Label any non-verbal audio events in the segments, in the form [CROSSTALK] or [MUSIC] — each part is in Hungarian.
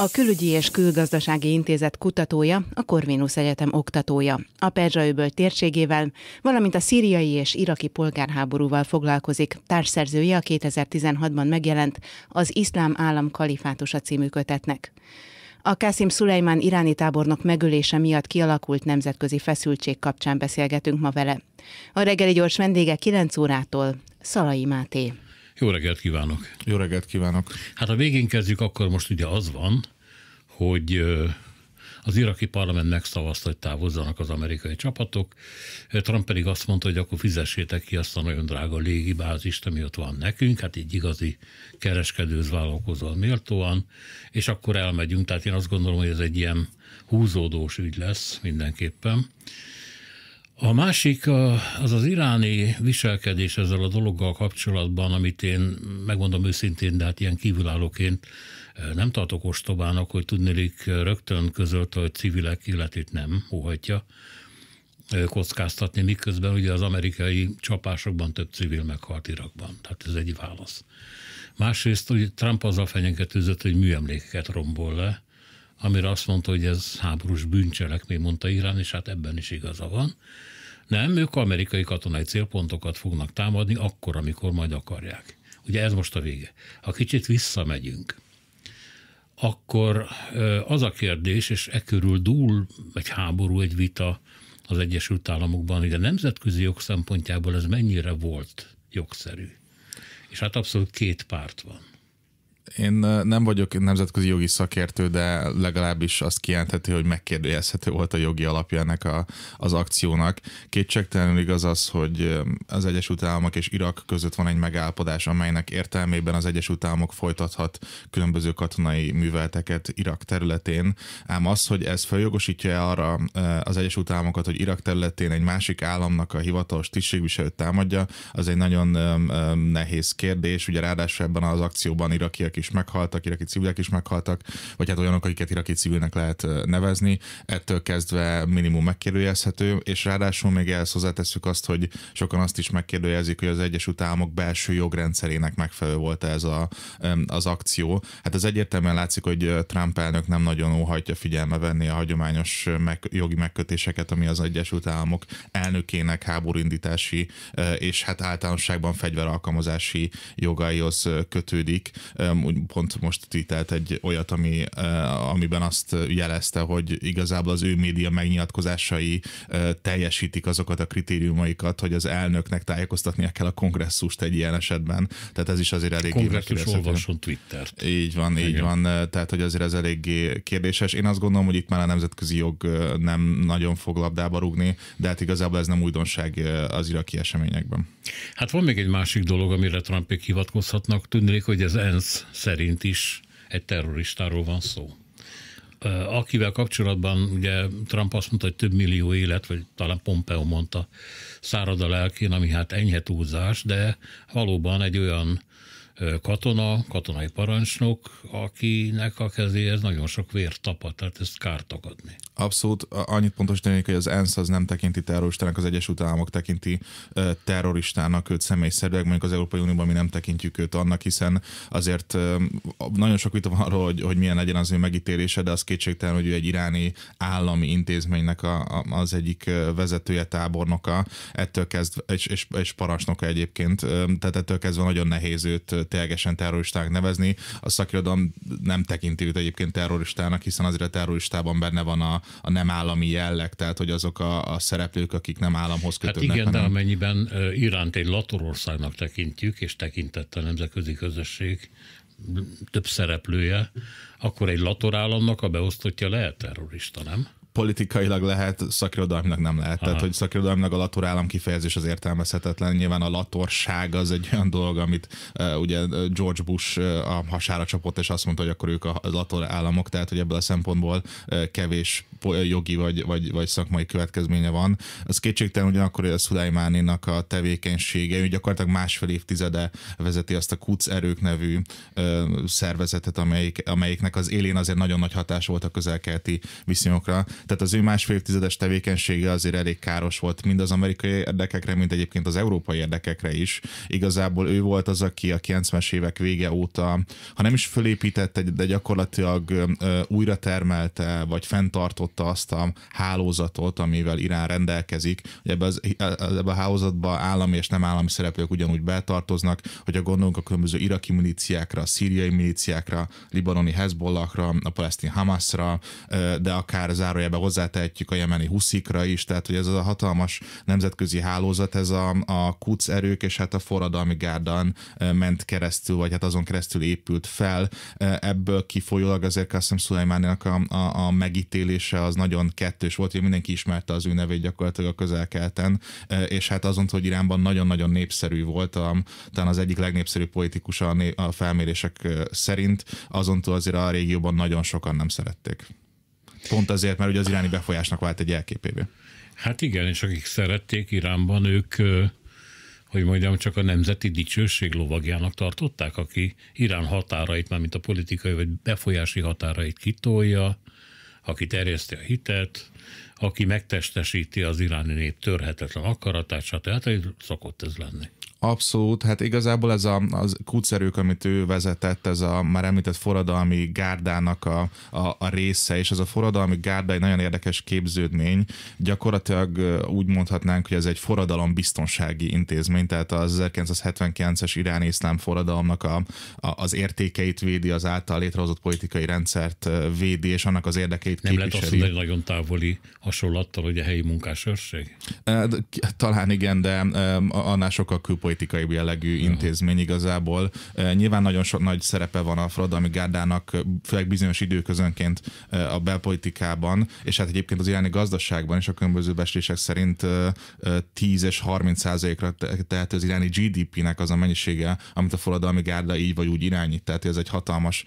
A Külügyi és Külgazdasági Intézet kutatója, a Corvinus Egyetem oktatója. A Perzsaöböl térségével, valamint a szíriai és iraki polgárháborúval foglalkozik. Társszerzője a 2016-ban megjelent az Iszlám Állam Kalifátusa című kötetnek. A Kászim Szulejmán iráni tábornok megölése miatt kialakult nemzetközi feszültség kapcsán beszélgetünk ma vele. A reggeli gyors vendége 9 órától Szalai Máté. Jó reggelt kívánok! Jó reggelt kívánok! Hát ha végén kezdjük, akkor most ugye az van, hogy az iraki parlament megszavazta, hogy távozzanak az amerikai csapatok. Trump pedig azt mondta, hogy akkor fizessétek ki azt a nagyon drága légibázist, ami ott van nekünk, hát egy igazi kereskedőz vállalkozóan méltóan, és akkor elmegyünk. Tehát én azt gondolom, hogy ez egy ilyen húzódós ügy lesz mindenképpen. A másik az az iráni viselkedés ezzel a dologgal kapcsolatban, amit én megmondom őszintén, de hát ilyen kívülállóként nem tartok ostobának, hogy tudnélik rögtön közölt, hogy civilek illetét nem hohatja kockáztatni, miközben ugye az amerikai csapásokban több civil meghalt Irakban. Tehát ez egy válasz. Másrészt, hogy Trump azzal fenyegetőzött, hogy műemlékeket rombol le, amire azt mondta, hogy ez háborús bűncselekmény, mondta Irán, és hát ebben is igaza van. Nem, ők amerikai katonai célpontokat fognak támadni akkor, amikor majd akarják. Ugye ez most a vége. Ha kicsit visszamegyünk, akkor az a kérdés, és e körül dúl egy háború, egy vita az Egyesült Államokban, hogy a nemzetközi jog szempontjából ez mennyire volt jogszerű. És hát abszolút két párt van én nem vagyok nemzetközi jogi szakértő, de legalábbis azt kijelenthető, hogy megkérdőjelezhető volt a jogi alapja ennek a, az akciónak. Kétségtelenül igaz az, hogy az Egyesült Államok és Irak között van egy megállapodás, amelynek értelmében az Egyesült Államok folytathat különböző katonai műveleteket Irak területén, ám az, hogy ez feljogosítja arra az Egyesült Államokat, hogy Irak területén egy másik államnak a hivatalos tisztségviselőt támadja, az egy nagyon nehéz kérdés, ugye ráadásul ebben az akcióban irakiak is meghaltak, iraki civilek is meghaltak, vagy hát olyanok, akiket iraki civilnek lehet nevezni. Ettől kezdve minimum megkérdőjelezhető, és ráadásul még ehhez hozzáteszük azt, hogy sokan azt is megkérdőjelezik, hogy az Egyesült Államok belső jogrendszerének megfelelő volt ez a, az akció. Hát az egyértelműen látszik, hogy Trump elnök nem nagyon óhajtja figyelme venni a hagyományos meg, jogi megkötéseket, ami az Egyesült Államok elnökének háborúindítási és hát általánosságban fegyveralkalmazási jogaihoz kötődik úgy pont most titelt egy olyat, ami, amiben azt jelezte, hogy igazából az ő média megnyilatkozásai teljesítik azokat a kritériumaikat, hogy az elnöknek tájékoztatnia kell a kongresszust egy ilyen esetben. Tehát ez is azért elég kérdéses. olvasson Twittert. Így van, Igen. így van. Tehát, hogy azért ez eléggé kérdéses. Én azt gondolom, hogy itt már a nemzetközi jog nem nagyon fog labdába rúgni, de hát igazából ez nem újdonság az iraki eseményekben. Hát van még egy másik dolog, amire Trumpék hivatkozhatnak. Tűnik, hogy az ENSZ szerint is egy terroristáról van szó. Akivel kapcsolatban ugye Trump azt mondta, hogy több millió élet, vagy talán Pompeo mondta, szárad a lelkén, ami hát enyhe túlzás, de valóban egy olyan katona, katonai parancsnok, akinek a kezéhez nagyon sok vér tapad, tehát ezt kár tagadni. Abszolút, annyit pontosítanék, hogy az ENSZ az nem tekinti terroristának, az Egyesült Államok tekinti terroristának őt szerűleg, mondjuk az Európai Unióban mi nem tekintjük őt annak, hiszen azért nagyon sok vita van arról, hogy, hogy milyen legyen az ő megítélése, de az kétségtelen, hogy ő egy iráni állami intézménynek a, a, az egyik vezetője, tábornoka, ettől kezdve, és, és, és parancsnoka egyébként, tehát ettől kezdve nagyon nehéz őt ténylegesen terroristák nevezni. A szakirodalom nem tekinti őt egyébként terroristának, hiszen azért a terroristában benne van a, a nem állami jelleg, tehát hogy azok a, a szereplők, akik nem államhoz hát kötődnek. Hát igen, hanem... de amennyiben Iránt egy latorországnak tekintjük, és tekintett a nemzetközi közösség több szereplője, akkor egy latorállamnak a beosztottja lehet terrorista, nem? politikailag lehet, szakirodalmilag nem lehet. Aha. Tehát, hogy szakirodalmilag a lator állam kifejezés az értelmezhetetlen. Nyilván a latorság az egy olyan dolog, amit uh, ugye George Bush a hasára csapott, és azt mondta, hogy akkor ők a lator államok, tehát hogy ebből a szempontból uh, kevés jogi vagy, vagy, vagy szakmai következménye van. Az kétségtelen ugyanakkor, hogy a Szulajmáninak a tevékenysége, ő gyakorlatilag másfél évtizede vezeti azt a Kuc erők nevű ö, szervezetet, amelyik, amelyiknek az élén azért nagyon nagy hatás volt a közelkelti viszonyokra. Tehát az ő másfél évtizedes tevékenysége azért elég káros volt mind az amerikai érdekekre, mint egyébként az európai érdekekre is. Igazából ő volt az, aki a 90-es évek vége óta, ha nem is fölépítette, de gyakorlatilag újra termelte, vagy fenntartott megváltoztatta azt a hálózatot, amivel Irán rendelkezik, hogy ebbe, az, ebbe a hálózatba állami és nem állami szereplők ugyanúgy betartoznak, a gondolunk a különböző iraki milíciákra, szíriai milíciákra, libanoni Hezbollahra, a palesztin Hamasra, de akár zárójelbe hozzátehetjük a jemeni huszikra is, tehát hogy ez a hatalmas nemzetközi hálózat, ez a, a kuc erők és hát a forradalmi gárdán ment keresztül, vagy hát azon keresztül épült fel. Ebből kifolyólag azért Kassam Szulajmánénak a, a, a megítélése megjelenése az nagyon kettős volt, hogy mindenki ismerte az ő nevét gyakorlatilag a közelkelten, e, és hát azon, hogy Iránban nagyon-nagyon népszerű volt, a, talán az egyik legnépszerűbb politikusa a felmérések e, szerint, azon azért a régióban nagyon sokan nem szerették. Pont azért, mert ugye az iráni befolyásnak vált egy elképévé. Hát igen, és akik szerették Iránban, ők e, hogy mondjam, csak a nemzeti dicsőség lovagjának tartották, aki Irán határait, mint a politikai vagy befolyási határait kitolja, aki terjeszti a hitet, aki megtestesíti az iráni nép törhetetlen akaratát, stb. Hát, szokott ez lenni. Abszolút, hát igazából ez a, az kutszerők, amit ő vezetett, ez a már említett forradalmi gárdának a, a, a része, és ez a forradalmi gárda egy nagyon érdekes képződmény. Gyakorlatilag úgy mondhatnánk, hogy ez egy forradalom biztonsági intézmény, tehát az 1979-es iráni iszlám forradalomnak a, a, az értékeit védi, az által létrehozott politikai rendszert védi, és annak az érdekeit Nem képviseli. lehet azt mondani, hogy nagyon távoli hasonlattal, hogy a helyi munkásőrség? Talán igen, de annál sokkal külpolitikai jellegű Aha. intézmény igazából. Nyilván nagyon sok nagy szerepe van a forradalmi gárdának, főleg bizonyos időközönként a belpolitikában, és hát egyébként az iráni gazdaságban és a különböző beszélések szerint 10 és 30 százalékra tehát az iráni GDP-nek az a mennyisége, amit a forradalmi gárda így vagy úgy irányít, tehát ez egy hatalmas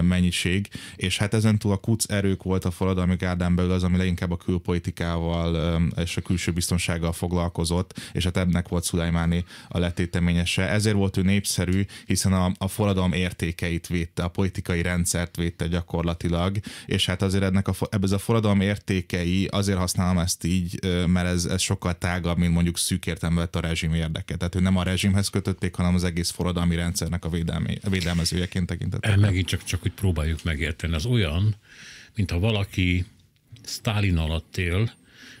mennyiség, és hát ezen túl a kuc erők volt a forradalmi gárdán belül az, ami leginkább a kül külpolitikával és a külső biztonsággal foglalkozott, és hát ennek volt Szulajmáni a letéteményese. Ezért volt ő népszerű, hiszen a, a forradalom értékeit védte, a politikai rendszert védte gyakorlatilag, és hát azért ennek a, ebben a forradalom értékei, azért használom ezt így, mert ez, ez sokkal tágabb, mint mondjuk szűk a rezsim érdeke. Tehát ő nem a rezsimhez kötötték, hanem az egész forradalmi rendszernek a védelmi, védelmezőjeként tekintett. Megint csak, csak úgy próbáljuk megérteni. Az olyan, mint ha valaki Stalin alatt él,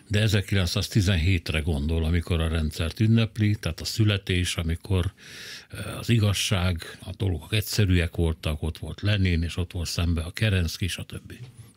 de 1917-re gondol, amikor a rendszert ünnepli, tehát a születés, amikor eh, az igazság, a dolgok egyszerűek voltak, ott volt Lenin, és ott volt szembe a Kerenszki, stb.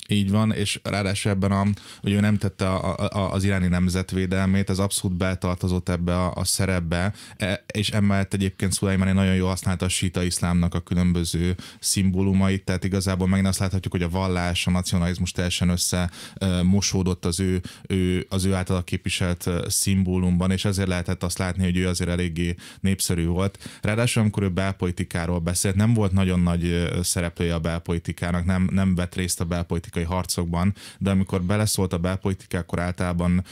Így van, és ráadásul ebben, a, hogy ő nem tette a, a, az iráni nemzetvédelmét, ez abszolút betartozott ebbe a, a szerepbe, e, és emellett egyébként egy nagyon jól használta a síta iszlámnak a különböző szimbólumait, tehát igazából megint azt láthatjuk, hogy a vallás, a nacionalizmus teljesen össze e, mosódott az ő, ő, az ő által képviselt szimbólumban, és ezért lehetett azt látni, hogy ő azért eléggé népszerű volt. Ráadásul, amikor ő belpolitikáról beszélt, nem volt nagyon nagy szereplője a belpolitikának, nem, nem vett részt a belpolitikának politikai harcokban, de amikor beleszólt a belpolitikák, akkor általában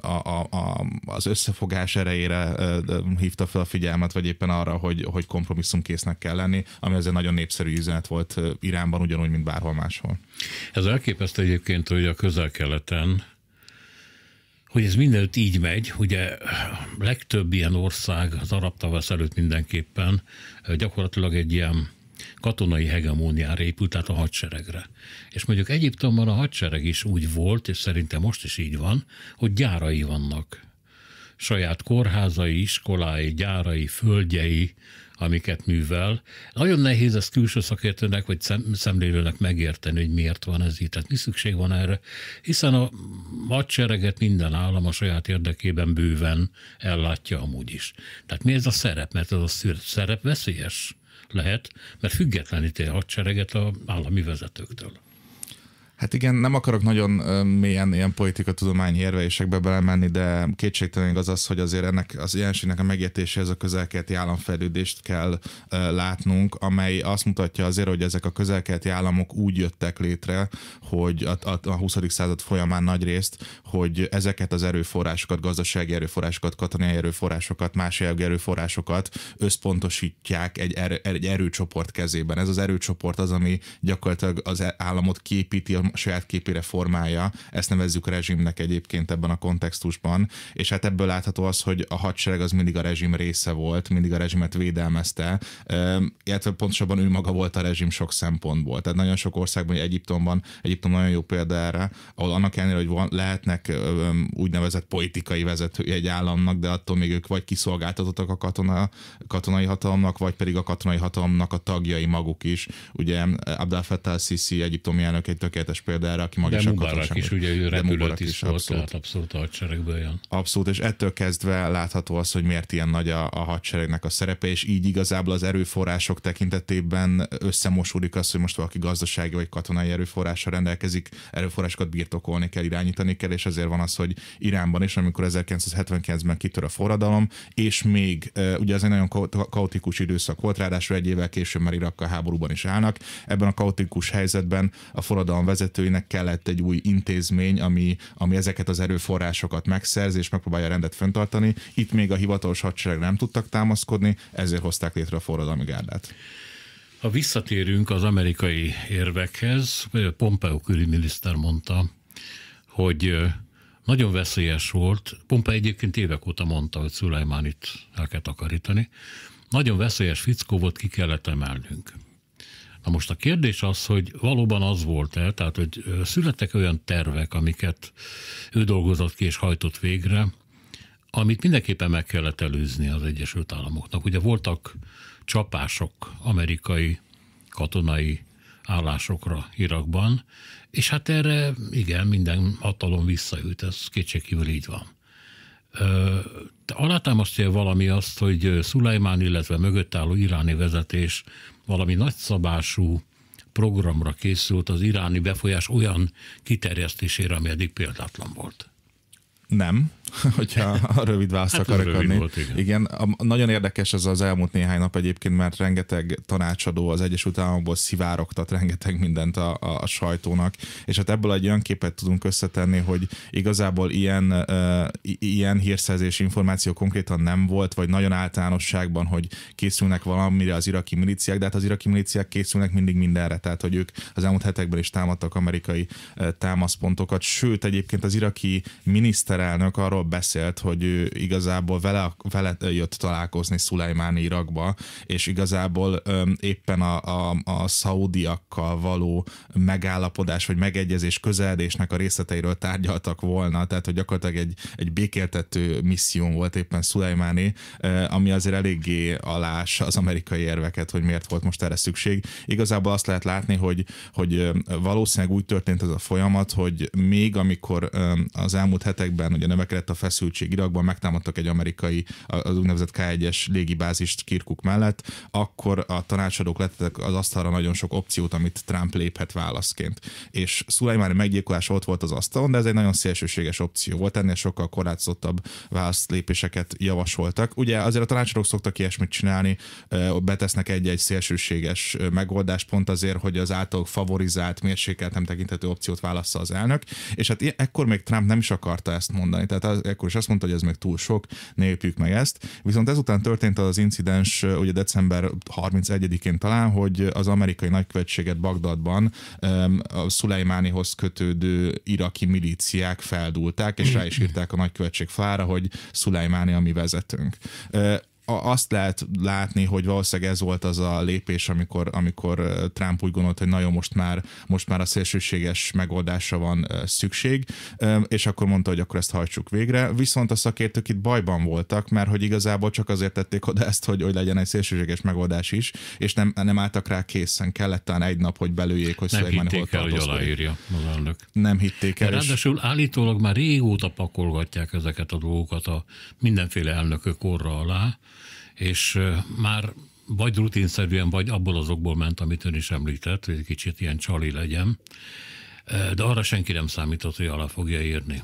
a, a, a, az összefogás erejére hívta fel a figyelmet, vagy éppen arra, hogy, hogy kompromisszumkésznek kell lenni, ami azért nagyon népszerű üzenet volt Iránban, ugyanúgy, mint bárhol máshol. Ez elképesztő egyébként, hogy a közel-keleten hogy ez mindenütt így megy, ugye legtöbb ilyen ország az arab tavasz előtt mindenképpen gyakorlatilag egy ilyen katonai hegemóniára épült, tehát a hadseregre. És mondjuk Egyiptomban a hadsereg is úgy volt, és szerintem most is így van, hogy gyárai vannak. Saját kórházai, iskolái, gyárai, földjei, amiket művel. Nagyon nehéz ezt külső szakértőnek vagy szemlélőnek megérteni, hogy miért van ez így, tehát mi szükség van erre, hiszen a hadsereget minden állam a saját érdekében bőven ellátja amúgy is. Tehát mi ez a szerep, mert ez a szerep veszélyes lehet, mert függetleníti a hadsereget a állami vezetőktől. Hát igen, nem akarok nagyon mélyen ilyen politika tudományi érvelésekbe belemenni, de kétségtelenül az az, hogy azért ennek az jelenségnek a megértéséhez a közelkelti államfejlődést kell látnunk, amely azt mutatja azért, hogy ezek a közelkelti államok úgy jöttek létre, hogy a, a, a 20. század folyamán nagy részt, hogy ezeket az erőforrásokat, gazdasági erőforrásokat, katonai erőforrásokat, más erőforrásokat összpontosítják egy, erő, egy erőcsoport kezében. Ez az erőcsoport az, ami gyakorlatilag az államot képíti, a saját képére formálja, ezt nevezzük rezsimnek egyébként ebben a kontextusban, és hát ebből látható az, hogy a hadsereg az mindig a rezsim része volt, mindig a rezsimet védelmezte, illetve pontosabban ő maga volt a rezsim sok szempontból. Tehát nagyon sok országban, hogy Egyiptomban, Egyiptom nagyon jó példa erre, ahol annak ellenére, hogy van, lehetnek úgynevezett politikai vezetői egy államnak, de attól még ők vagy kiszolgáltatottak a katona, katonai hatalomnak, vagy pedig a katonai hatalomnak a tagjai maguk is. Ugye Abdel Fattah Sisi egyiptomi elnök egy tökéletes Mubarak példára, aki maga De sem Mubarak is, ugye ő repülőt is volt, abszolút. tehát abszolút a hadseregből jön. Abszolút, és ettől kezdve látható az, hogy miért ilyen nagy a, a hadseregnek a szerepe, és így igazából az erőforrások tekintetében összemosódik az, hogy most valaki gazdasági vagy katonai erőforrással rendelkezik, erőforrásokat birtokolni kell, irányítani kell, és azért van az, hogy Iránban is, amikor 1979-ben kitör a forradalom, és még ugye ez egy nagyon kaotikus időszak volt, ráadásul egy évvel később már Irakkal háborúban is állnak, ebben a kaotikus helyzetben a forradalom vezet vezetőinek kellett egy új intézmény, ami, ami ezeket az erőforrásokat megszerzi, és megpróbálja rendet fenntartani. Itt még a hivatalos hadsereg nem tudtak támaszkodni, ezért hozták létre a forradalmi gárdát. Ha visszatérünk az amerikai érvekhez, Pompeo miniszter mondta, hogy nagyon veszélyes volt, Pompeo egyébként évek óta mondta, hogy Szulajmán itt el kell takarítani, nagyon veszélyes fickó volt, ki kellett emelnünk. Na most a kérdés az, hogy valóban az volt-e, tehát hogy születtek olyan tervek, amiket ő dolgozott ki és hajtott végre, amit mindenképpen meg kellett előzni az Egyesült Államoknak. Ugye voltak csapások amerikai katonai állásokra Irakban, és hát erre igen, minden hatalom visszaült, ez kétségkívül így van. Alátámasztja valami azt, hogy Szulajmán, illetve mögött álló iráni vezetés valami nagyszabású programra készült az iráni befolyás olyan kiterjesztésére, ami eddig példátlan volt. Nem, [LAUGHS] hogyha a rövid választ hát akarok adni. Volt, igen, igen a, nagyon érdekes ez az elmúlt néhány nap egyébként, mert rengeteg tanácsadó az Egyesült Államokból szivárogtat rengeteg mindent a, a, a sajtónak, és hát ebből egy olyan képet tudunk összetenni, hogy igazából ilyen, uh, ilyen hírszerzés információ konkrétan nem volt, vagy nagyon általánosságban, hogy készülnek valamire az iraki milíciák, de hát az iraki milíciák készülnek mindig mindenre, tehát hogy ők az elmúlt hetekben is támadtak amerikai uh, támaszpontokat, sőt egyébként az iraki miniszterelnök arról arról beszélt, hogy ő igazából vele, vele jött találkozni Szulajmán Irakba, és igazából öm, éppen a, a, a szaudiakkal való megállapodás vagy megegyezés közeledésnek a részleteiről tárgyaltak volna, tehát hogy gyakorlatilag egy, egy békéltető misszió volt éppen Szulajmáni, ami azért eléggé alás az amerikai érveket, hogy miért volt most erre szükség. Igazából azt lehet látni, hogy, hogy valószínűleg úgy történt ez a folyamat, hogy még amikor az elmúlt hetekben ugye növekedett a feszültség Irakban, megtámadtak egy amerikai, az úgynevezett K1-es légibázist Kirkuk mellett, akkor a tanácsadók lettek az asztalra nagyon sok opciót, amit Trump léphet válaszként. És Szulajmári meggyilkolás ott volt az asztalon, de ez egy nagyon szélsőséges opció volt, ennél sokkal korlátozottabb válaszlépéseket javasoltak. Ugye azért a tanácsadók szoktak ilyesmit csinálni, betesznek egy-egy szélsőséges megoldást pont azért, hogy az által favorizált, mérsékelt nem tekinthető opciót válassza az elnök, és hát ekkor még Trump nem is akarta ezt mondani. Tehát az, ekkor is azt mondta, hogy ez meg túl sok, ne meg ezt. Viszont ezután történt az incidens, ugye december 31-én talán, hogy az amerikai nagykövetséget Bagdadban a Szulejmánihoz kötődő iraki milíciák feldulták, és rá is írták a nagykövetség fára, hogy Szulejmáni a mi vezetünk azt lehet látni, hogy valószínűleg ez volt az a lépés, amikor, amikor Trump úgy gondolt, hogy nagyon most már, most már a szélsőséges megoldásra van szükség, és akkor mondta, hogy akkor ezt hajtsuk végre. Viszont a szakértők itt bajban voltak, mert hogy igazából csak azért tették oda ezt, hogy, hogy legyen egy szélsőséges megoldás is, és nem, nem álltak rá készen, kellett talán egy nap, hogy belőjék, hogy nem Szulejmán hitték el, hogy aláírja magának. Nem hitték el. Ráadásul és... állítólag már régóta pakolgatják ezeket a dolgokat a mindenféle elnökök orra alá, és már vagy rutinszerűen, vagy abból azokból ment, amit ön is említett, hogy egy kicsit ilyen csali legyen, de arra senki nem számított, hogy alá fogja írni.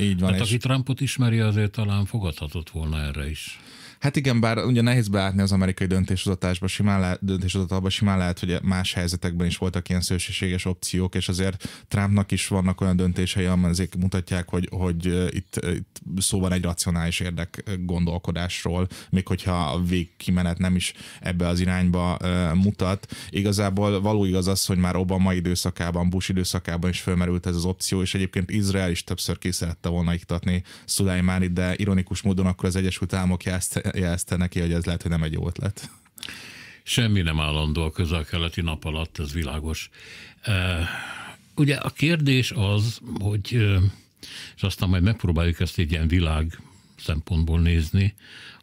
Így van. Hát és... aki Trumpot ismeri, azért talán fogadhatott volna erre is. Hát igen, bár ugye nehéz beátni az amerikai döntéshozatásba, simán lehet, döntéshozatalba simán lehet, hogy más helyzetekben is voltak ilyen szélsőséges opciók, és azért Trumpnak is vannak olyan döntései, amelyek mutatják, hogy, hogy itt, itt szó van egy racionális érdek gondolkodásról, még hogyha a végkimenet nem is ebbe az irányba mutat. Igazából való igaz az, hogy már Obama időszakában, Bush időszakában is felmerült ez az opció, és egyébként Izrael is többször készítette volna iktatni Szulajmánit, de ironikus módon akkor az Egyesült Államok jelezte neki, hogy ez lehet, hogy nem egy jó ötlet. Semmi nem állandó a közel-keleti nap alatt, ez világos. Ugye a kérdés az, hogy, és aztán majd megpróbáljuk ezt egy ilyen világ szempontból nézni,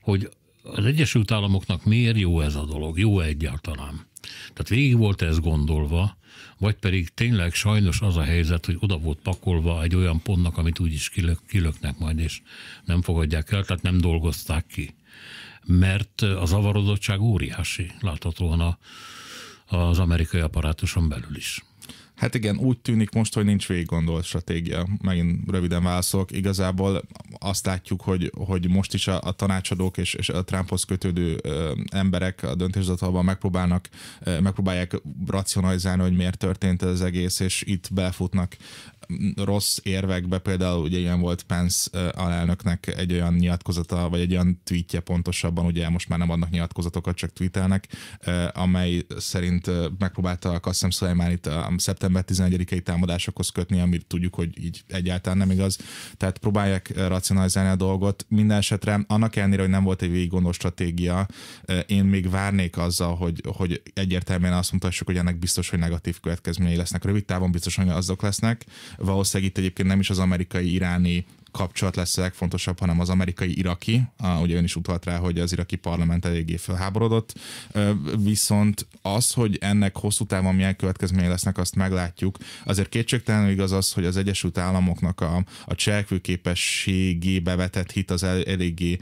hogy az Egyesült Államoknak miért jó ez a dolog, jó -e egyáltalán? Tehát végig volt ez gondolva, vagy pedig tényleg sajnos az a helyzet, hogy oda volt pakolva egy olyan pontnak, amit úgyis kilök, kilöknek majd, és nem fogadják el, tehát nem dolgozták ki mert a zavarodottság óriási, láthatóan a, az amerikai apparátuson belül is. Hát igen, úgy tűnik most, hogy nincs végig gondolt stratégia. Megint röviden válaszolok. Igazából azt látjuk, hogy, hogy most is a, a tanácsadók és, és a Trumphoz kötődő ö, emberek a döntéshozatalban megpróbálnak, ö, megpróbálják racionalizálni, hogy miért történt ez az egész, és itt befutnak rossz érvekbe, például ugye ilyen volt Pence alelnöknek egy olyan nyilatkozata, vagy egy olyan tweetje pontosabban, ugye most már nem adnak nyilatkozatokat, csak tweetelnek, amely szerint megpróbálta a Kassem Szulajmánit a szeptember szeptember 11-i támadásokhoz kötni, amit tudjuk, hogy így egyáltalán nem igaz. Tehát próbálják eh, racionalizálni a dolgot. Minden esetre annak ellenére, hogy nem volt egy végig gondos stratégia, eh, én még várnék azzal, hogy, hogy egyértelműen azt mutassuk, hogy ennek biztos, hogy negatív következményei lesznek. Rövid távon biztos, hogy azok lesznek. Valószínűleg itt egyébként nem is az amerikai-iráni kapcsolat lesz a legfontosabb, hanem az amerikai-iraki, ugye ön is utalt rá, hogy az iraki parlament eléggé felháborodott, viszont az, hogy ennek hosszú távon milyen következményei lesznek, azt meglátjuk. Azért kétségtelenül igaz az, hogy az Egyesült Államoknak a, a cselekvőképességébe vetett hit az el, eléggé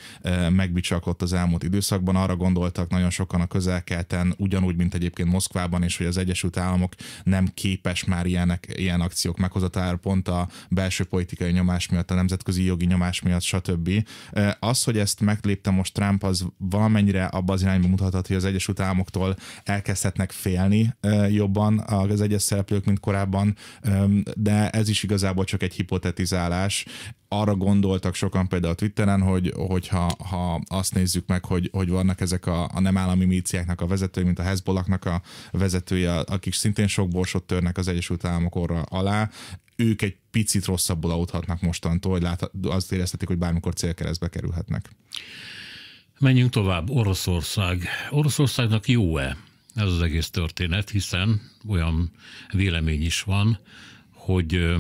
megbicsaklott az elmúlt időszakban. Arra gondoltak nagyon sokan a közelkelten, ugyanúgy, mint egyébként Moszkvában, és hogy az Egyesült Államok nem képes már ilyenek, ilyen akciók meghozatára, pont a belső politikai nyomás miatt a nemzet nemzetközi jogi nyomás miatt, stb. Az, hogy ezt meglépte most Trump, az valamennyire abban az irányban mutathat, hogy az Egyesült Államoktól elkezdhetnek félni jobban az egyes szereplők, mint korábban, de ez is igazából csak egy hipotetizálás arra gondoltak sokan például a Twitteren, hogy, hogyha ha azt nézzük meg, hogy, hogy vannak ezek a, a nem állami míciáknak a vezetői, mint a Hezbollahnak a vezetője, akik szintén sok borsot törnek az Egyesült Államok orra alá, ők egy picit rosszabbul authatnak mostantól, hogy lát, azt éreztetik, hogy bármikor célkeresztbe kerülhetnek. Menjünk tovább. Oroszország. Oroszországnak jó-e ez az egész történet, hiszen olyan vélemény is van, hogy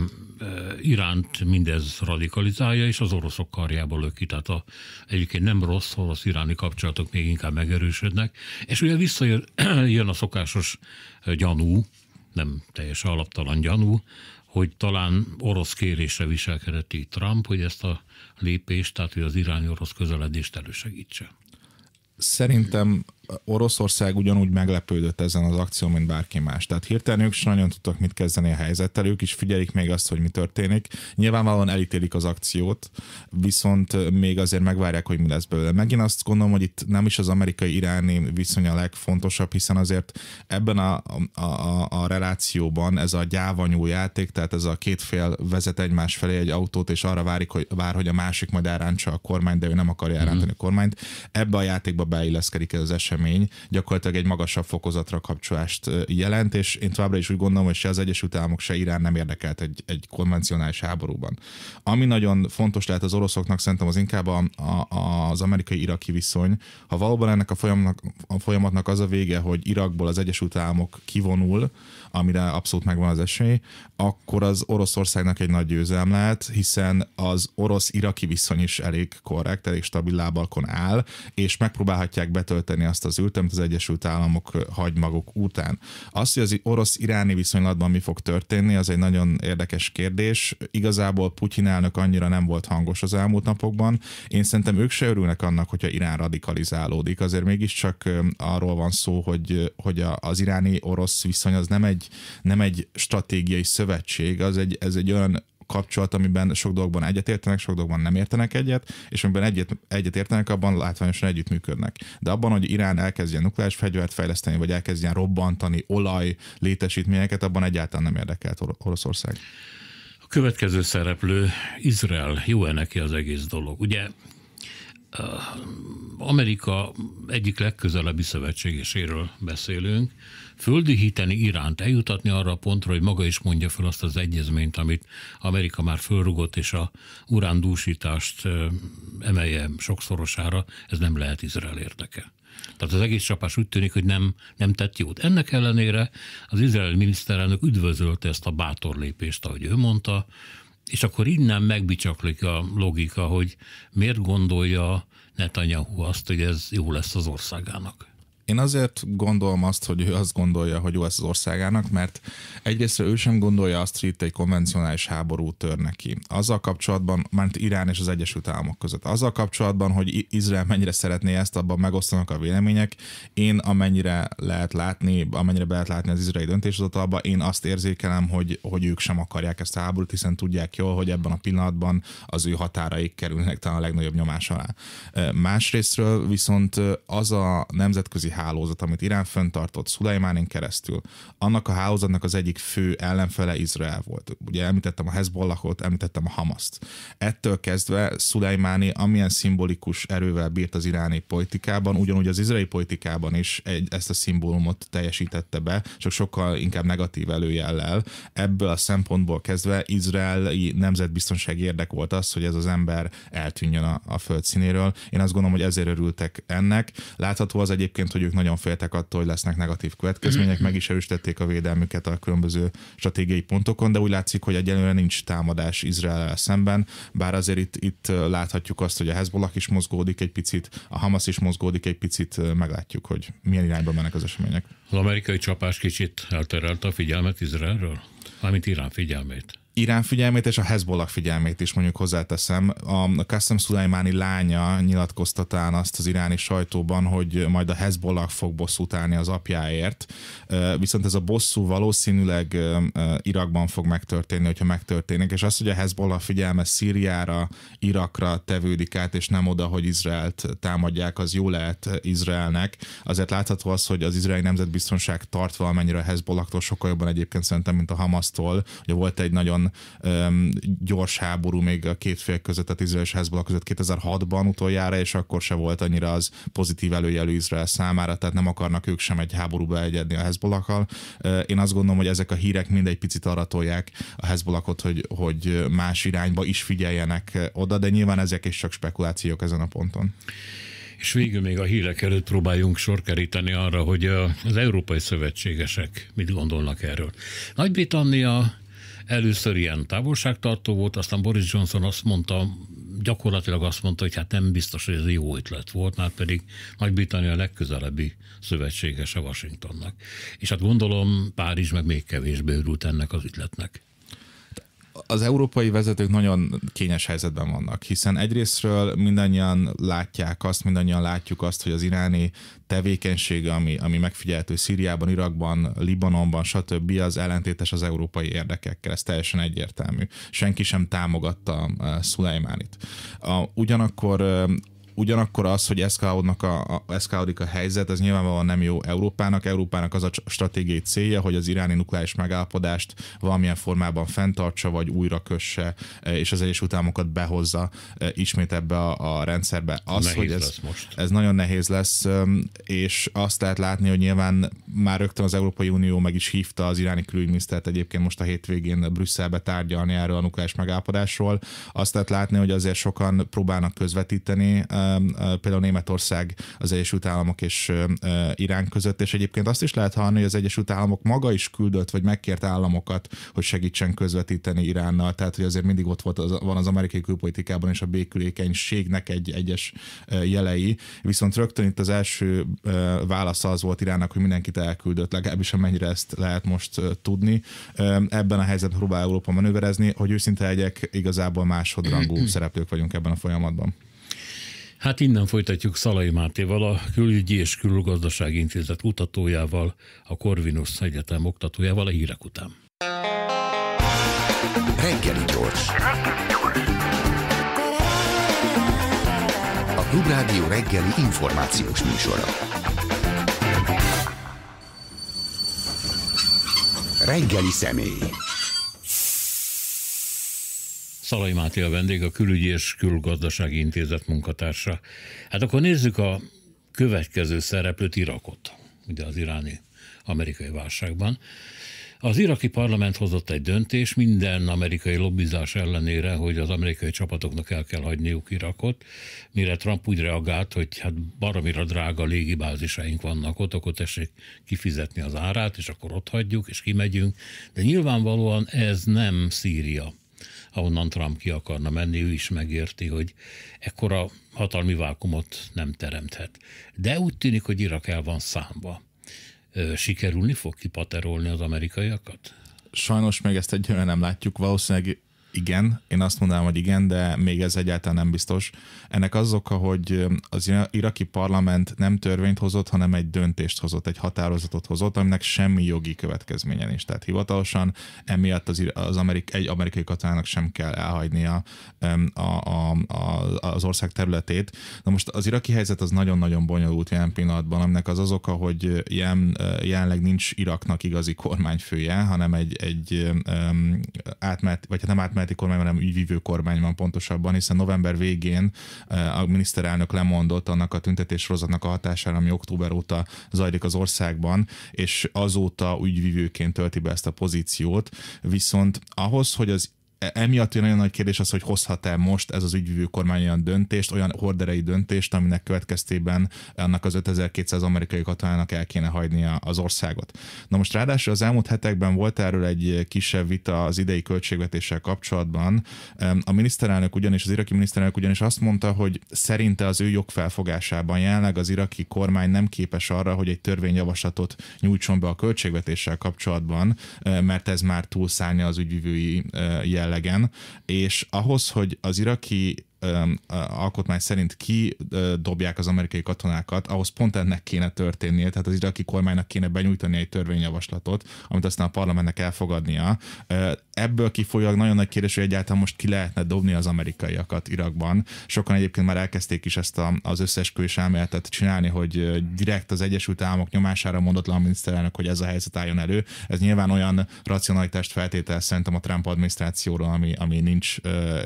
Iránt mindez radikalizálja, és az oroszok karjába löki. Tehát a, egyébként nem rossz, orosz-iráni kapcsolatok még inkább megerősödnek. És ugye visszajön [CLEARS THROAT] jön a szokásos gyanú, nem teljesen alaptalan gyanú, hogy talán orosz kérésre viselkedett így Trump, hogy ezt a lépést, tehát hogy az irány orosz közeledést elősegítse. Szerintem Oroszország ugyanúgy meglepődött ezen az akción, mint bárki más. Tehát hirtelen ők is nagyon tudtak mit kezdeni a helyzettel, ők is figyelik még azt, hogy mi történik. Nyilvánvalóan elítélik az akciót, viszont még azért megvárják, hogy mi lesz belőle. Megint azt gondolom, hogy itt nem is az amerikai-iráni viszony a legfontosabb, hiszen azért ebben a, a, a, a relációban ez a gyávanyú játék, tehát ez a két fél vezet egymás felé egy autót, és arra várik, hogy, vár, hogy a másik majd elrántsa a kormányt, de ő nem akarja elrántani mhm. a kormányt. Ebbe a játékba beilleszkedik ez az esemény eredmény gyakorlatilag egy magasabb fokozatra kapcsolást jelent, és én továbbra is úgy gondolom, hogy se az Egyesült Államok, se Irán nem érdekelt egy, egy konvencionális háborúban. Ami nagyon fontos lehet az oroszoknak, szerintem az inkább a, a, az amerikai-iraki viszony. Ha valóban ennek a, folyamnak, a folyamatnak az a vége, hogy Irakból az Egyesült Államok kivonul, amire abszolút megvan az esély, akkor az Oroszországnak egy nagy győzelem lehet, hiszen az orosz-iraki viszony is elég korrekt, elég stabil lábalkon áll, és megpróbálhatják betölteni azt a az ült, amit az Egyesült Államok hagy maguk után. Az, hogy az orosz-iráni viszonylatban mi fog történni, az egy nagyon érdekes kérdés. Igazából Putyin elnök annyira nem volt hangos az elmúlt napokban. Én szerintem ők se örülnek annak, hogyha Irán radikalizálódik. Azért mégiscsak arról van szó, hogy, hogy az iráni-orosz viszony az nem egy, nem egy stratégiai szövetség, az egy, ez egy olyan kapcsolat, amiben sok dolgban egyetértenek, sok dolgban nem értenek egyet, és amiben egyet, egyet értenek, abban látványosan együttműködnek. De abban, hogy Irán elkezdjen nukleáris fegyvert fejleszteni, vagy elkezdjen robbantani olaj létesítményeket, abban egyáltalán nem érdekelt Or- Oroszország. A következő szereplő Izrael. Jó-e neki az egész dolog? Ugye Amerika egyik legközelebbi szövetségéséről beszélünk, Földi hiteni Iránt, eljutatni arra a pontra, hogy maga is mondja fel azt az egyezményt, amit Amerika már fölrugott, és a urándúsítást emelje sokszorosára, ez nem lehet Izrael érdeke. Tehát az egész csapás úgy tűnik, hogy nem, nem tett jót. Ennek ellenére az izraeli miniszterelnök üdvözölte ezt a bátor lépést, ahogy ő mondta, és akkor innen megbicsaklik a logika, hogy miért gondolja Netanyahu azt, hogy ez jó lesz az országának én azért gondolom azt, hogy ő azt gondolja, hogy jó lesz az országának, mert egyrészt ő sem gondolja azt, hogy itt egy konvencionális háború tör neki. Azzal kapcsolatban, mert Irán és az Egyesült Államok között. Azzal kapcsolatban, hogy Izrael mennyire szeretné ezt, abban megosztanak a vélemények. Én amennyire lehet látni, amennyire be lehet látni az izraeli döntéshozatalba, én azt érzékelem, hogy, hogy ők sem akarják ezt a háborút, hiszen tudják jól, hogy ebben a pillanatban az ő határaik kerülnek talán a legnagyobb nyomás alá. Másrésztről viszont az a nemzetközi hálózat, amit Irán föntartott Szulajmánén keresztül, annak a hálózatnak az egyik fő ellenfele Izrael volt. Ugye említettem a Hezbollahot, említettem a Hamaszt. Ettől kezdve Szulajmáni amilyen szimbolikus erővel bírt az iráni politikában, ugyanúgy az izraeli politikában is egy, ezt a szimbólumot teljesítette be, csak sokkal inkább negatív előjellel. Ebből a szempontból kezdve izraeli nemzetbiztonsági érdek volt az, hogy ez az ember eltűnjön a, a földszínéről. Én azt gondolom, hogy ezért örültek ennek. Látható az egyébként, hogy hogy ők nagyon féltek attól, hogy lesznek negatív következmények, mhm. meg is erősítették a védelmüket a különböző stratégiai pontokon, de úgy látszik, hogy egyelőre nincs támadás Izrael szemben, bár azért itt, itt láthatjuk azt, hogy a Hezbollah is mozgódik egy picit, a Hamas is mozgódik egy picit, meglátjuk, hogy milyen irányba mennek az események. Az amerikai csapás kicsit elterelte a figyelmet Izraelről, mármint Irán figyelmét. Irán figyelmét és a Hezbollah figyelmét is mondjuk hozzáteszem. A Kassam Szulajmáni lánya nyilatkoztatán azt az iráni sajtóban, hogy majd a Hezbollah fog bosszút állni az apjáért, viszont ez a bosszú valószínűleg Irakban fog megtörténni, hogyha megtörténik, és az, hogy a Hezbollah figyelme Szíriára, Irakra tevődik át, és nem oda, hogy Izraelt támadják, az jó lehet Izraelnek. Azért látható az, hogy az izraeli nemzetbiztonság tart valamennyire a Hezbollahtól sokkal jobban egyébként szerintem, mint a Hamasztól. hogy volt egy nagyon olyan öm, gyors háború még a két fél között, tehát Izrael és Hezbollah között 2006-ban utoljára, és akkor se volt annyira az pozitív előjelű Izrael számára, tehát nem akarnak ők sem egy háborúba egyedni a Hezbollakkal. Én azt gondolom, hogy ezek a hírek mind egy picit arra tolják a Hezbollakot, hogy, hogy más irányba is figyeljenek oda, de nyilván ezek is csak spekulációk ezen a ponton. És végül még a hírek előtt próbáljunk sor keríteni arra, hogy az európai szövetségesek mit gondolnak erről. Nagy-Britannia Először ilyen távolságtartó volt, aztán Boris Johnson azt mondta, gyakorlatilag azt mondta, hogy hát nem biztos, hogy ez jó ötlet volt, már pedig Nagy-Britannia a legközelebbi szövetségese Washingtonnak. És hát gondolom Párizs meg még kevésbé örült ennek az ütletnek az európai vezetők nagyon kényes helyzetben vannak, hiszen egyrésztről mindannyian látják azt, mindannyian látjuk azt, hogy az iráni tevékenysége, ami, ami megfigyelhető Szíriában, Irakban, Libanonban, stb. az ellentétes az európai érdekekkel, ez teljesen egyértelmű. Senki sem támogatta uh, Szulajmánit. ugyanakkor um, Ugyanakkor az, hogy eszkálódik a, a, a helyzet, az nyilvánvalóan nem jó Európának. Európának az a stratégiai célja, hogy az iráni nukleáris megállapodást valamilyen formában fenntartsa, vagy újra kösse, e, és az Egyesült Államokat behozza e, ismét ebbe a, a rendszerbe. Az, nehéz hogy ez, most. ez nagyon nehéz lesz, e, és azt lehet látni, hogy nyilván már rögtön az Európai Unió meg is hívta az iráni külügyminisztert egyébként most a hétvégén Brüsszelbe tárgyalni erről a nukleáris megállapodásról. Azt lehet látni, hogy azért sokan próbálnak közvetíteni Ehm, eh, például Németország, az Egyesült Államok és eh, eh, Irán között, és egyébként azt is lehet hallani, hogy az Egyesült Államok maga is küldött, vagy megkért államokat, hogy segítsen közvetíteni Iránnal, tehát hogy azért mindig ott volt az, van az amerikai külpolitikában és a békülékenységnek egy egyes jelei, viszont rögtön itt az első válasza az volt Iránnak, hogy mindenkit elküldött, legalábbis amennyire ezt lehet most tudni. Ehm, ebben a helyzetben próbál Európa manőverezni, hogy őszinte legyek, igazából másodrangú [CLEARS THROAT] szereplők vagyunk ebben a folyamatban. Hát innen folytatjuk Szalai Mátéval, a Külügyi és Külgazdasági Intézet kutatójával, a Corvinus Egyetem oktatójával a hírek után. Reggeli gyors. A Klubrádió reggeli információs műsora. Reggeli személy. Szalai Máté a vendég, a Külügyi és Külgazdasági Intézet munkatársa. Hát akkor nézzük a következő szereplőt, Irakot, ugye az iráni amerikai válságban. Az iraki parlament hozott egy döntés minden amerikai lobbizás ellenére, hogy az amerikai csapatoknak el kell hagyniuk Irakot, mire Trump úgy reagált, hogy hát baromira drága légibázisaink vannak ott, akkor tessék kifizetni az árát, és akkor ott hagyjuk, és kimegyünk. De nyilvánvalóan ez nem Szíria ahonnan Trump ki akarna menni, ő is megérti, hogy ekkora hatalmi vákumot nem teremthet. De úgy tűnik, hogy Irak el van számba. Sikerülni fog kipaterolni az amerikaiakat? Sajnos meg ezt egyelőre nem látjuk. Valószínűleg igen, én azt mondanám, hogy igen, de még ez egyáltalán nem biztos. Ennek az oka, hogy az iraki parlament nem törvényt hozott, hanem egy döntést hozott, egy határozatot hozott, aminek semmi jogi következménye nincs. Tehát hivatalosan emiatt az, az Amerik, egy amerikai katonának sem kell elhagynia a, a, a, az ország területét. Na most az iraki helyzet az nagyon-nagyon bonyolult jelen pillanatban, aminek az az oka, hogy jelen, jelenleg nincs Iraknak igazi kormányfője, hanem egy, egy átmet, vagy hát nem átmet, átmeneti kormány hanem ügyvívő kormány van pontosabban, hiszen november végén eh, a miniszterelnök lemondott annak a tüntetésrozatnak a hatására, ami október óta zajlik az országban, és azóta ügyvívőként tölti be ezt a pozíciót. Viszont ahhoz, hogy az E, emiatt olyan nagy kérdés az, hogy hozhat-e most ez az ügyvívő kormány olyan döntést, olyan horderei döntést, aminek következtében annak az 5200 amerikai katonának el kéne hagynia az országot. Na most ráadásul az elmúlt hetekben volt erről egy kisebb vita az idei költségvetéssel kapcsolatban. E, a miniszterelnök ugyanis, az iraki miniszterelnök ugyanis azt mondta, hogy szerinte az ő jogfelfogásában jelenleg az iraki kormány nem képes arra, hogy egy törvényjavaslatot nyújtson be a költségvetéssel kapcsolatban, e, mert ez már túlszárnya az ügyvívői jel jellegen, és ahhoz, hogy az iraki alkotmány szerint ki dobják az amerikai katonákat, ahhoz pont ennek kéne történnie, tehát az iraki kormánynak kéne benyújtani egy törvényjavaslatot, amit aztán a parlamentnek elfogadnia. Ebből kifolyólag nagyon nagy kérdés, hogy egyáltalán most ki lehetne dobni az amerikaiakat Irakban. Sokan egyébként már elkezdték is ezt a, az összesküvés elméletet csinálni, hogy direkt az Egyesült Államok nyomására mondott le a miniszterelnök, hogy ez a helyzet álljon elő. Ez nyilván olyan racionalitást feltétel szerintem a Trump adminisztrációról, ami, ami nincs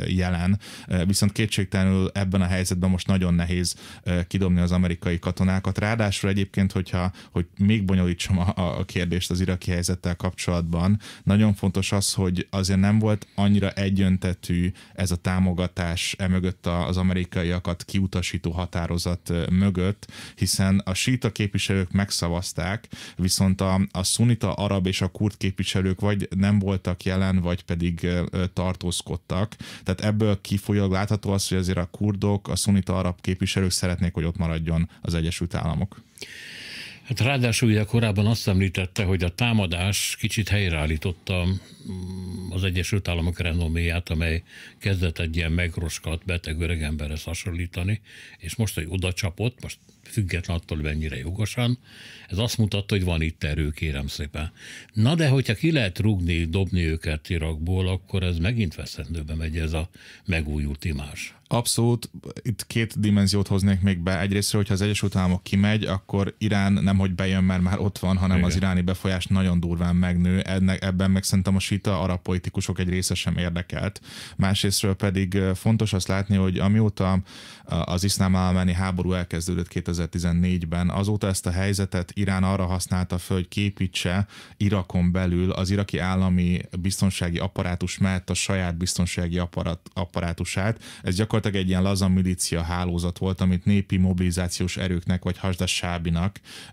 jelen. Viszont kétségtelenül ebben a helyzetben most nagyon nehéz kidobni az amerikai katonákat. Ráadásul egyébként, hogyha, hogy még bonyolítsam a, a kérdést az iraki helyzettel kapcsolatban, nagyon fontos az, hogy azért nem volt annyira egyöntetű ez a támogatás emögött az amerikaiakat kiutasító határozat mögött, hiszen a síta képviselők megszavazták, viszont a, a szunita arab és a kurd képviselők vagy nem voltak jelen, vagy pedig tartózkodtak. Tehát ebből kifolyólag látható az, hogy azért a kurdok, a szunita arab képviselők szeretnék, hogy ott maradjon az Egyesült Államok. Hát ráadásul ugye korábban azt említette, hogy a támadás kicsit helyreállította mm, az Egyesült Államok renoméját, amely kezdett egy ilyen megroskadt beteg öreg emberhez hasonlítani, és most, hogy oda csapott, most független attól, mennyire jogosan. Ez azt mutatta, hogy van itt erő, kérem szépen. Na de, hogyha ki lehet rugni, dobni őket Irakból, akkor ez megint veszendőbe megy ez a megújult imás. Abszolút, itt két dimenziót hoznék még be. Egyrészt, hogyha az Egyesült Államok kimegy, akkor Irán nem, hogy bejön, mert már ott van, hanem Igen. az iráni befolyás nagyon durván megnő. Ennek, ebben meg szerintem a sita arab politikusok egy része sem érdekelt. Másrésztről pedig fontos azt látni, hogy amióta az iszlám állmáni háború elkezdődött 2014-ben. Azóta ezt a helyzetet Irán arra használta föl, hogy képítse Irakon belül az iraki állami biztonsági apparátus mellett a saját biztonsági apparat, apparátusát. Ez gyakorlatilag egy ilyen laza milícia hálózat volt, amit népi mobilizációs erőknek vagy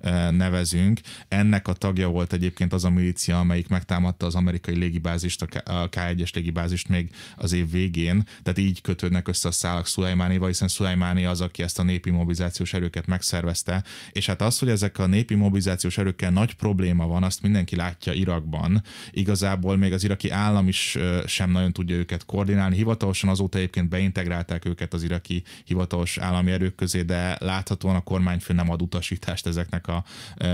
e, nevezünk. Ennek a tagja volt egyébként az a milícia, amelyik megtámadta az amerikai légibázist, a K1-es légibázist még az év végén. Tehát így kötődnek össze a szálak Szulajmánéval, hiszen Szulajmáné az, aki ezt a népi mobilizációs erőket megszervezte, és hát az, hogy ezek a népi mobilizációs erőkkel nagy probléma van, azt mindenki látja Irakban. Igazából még az iraki állam is sem nagyon tudja őket koordinálni. Hivatalosan azóta egyébként beintegrálták őket az iraki hivatalos állami erők közé, de láthatóan a kormányfő nem ad utasítást ezeknek a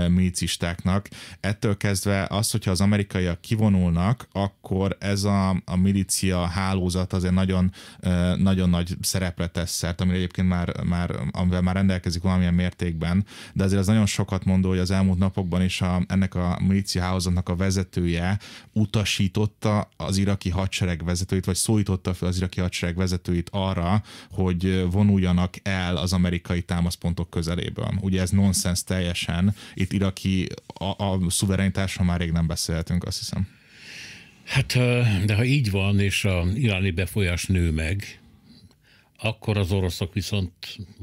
milicistáknak. Ettől kezdve az, hogyha az amerikaiak kivonulnak, akkor ez a, a milícia hálózat azért nagyon, nagyon nagy szerepre tesz szert, amire egyébként már, már, amivel már rendelkezik valami valamilyen mértékben, de azért az nagyon sokat mondó, hogy az elmúlt napokban is a, ennek a milícia a vezetője utasította az iraki hadsereg vezetőit, vagy szólította fel az iraki hadsereg vezetőit arra, hogy vonuljanak el az amerikai támaszpontok közeléből. Ugye ez nonsens teljesen. Itt iraki a, a szuverenitásra már rég nem beszélhetünk, azt hiszem. Hát, de ha így van, és a iráni befolyás nő meg, akkor az oroszok viszont,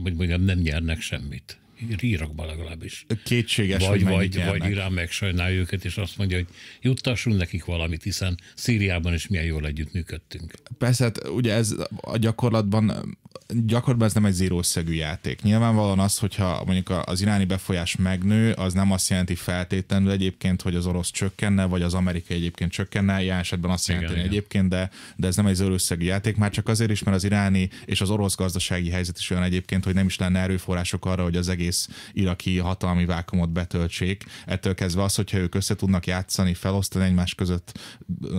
hogy mondjam, nem nyernek semmit. Irakban legalábbis. Kétséges, vagy, hogy vagy, vagy Irán megsajnálja őket, és azt mondja, hogy juttassunk nekik valamit, hiszen Szíriában is milyen jól együttműködtünk. Persze, hát ugye ez a gyakorlatban gyakorlatban ez nem egy zérószegű játék. Nyilvánvalóan az, hogyha mondjuk az iráni befolyás megnő, az nem azt jelenti feltétlenül egyébként, hogy az orosz csökkenne, vagy az amerikai egyébként csökkenne, ilyen esetben azt jelenti igen, egyébként, de, de ez nem egy zérószegű játék, már csak azért is, mert az iráni és az orosz gazdasági helyzet is olyan egyébként, hogy nem is lenne erőforrások arra, hogy az egész iraki hatalmi vákumot betöltsék. Ettől kezdve az, hogyha ők össze tudnak játszani, felosztani egymás között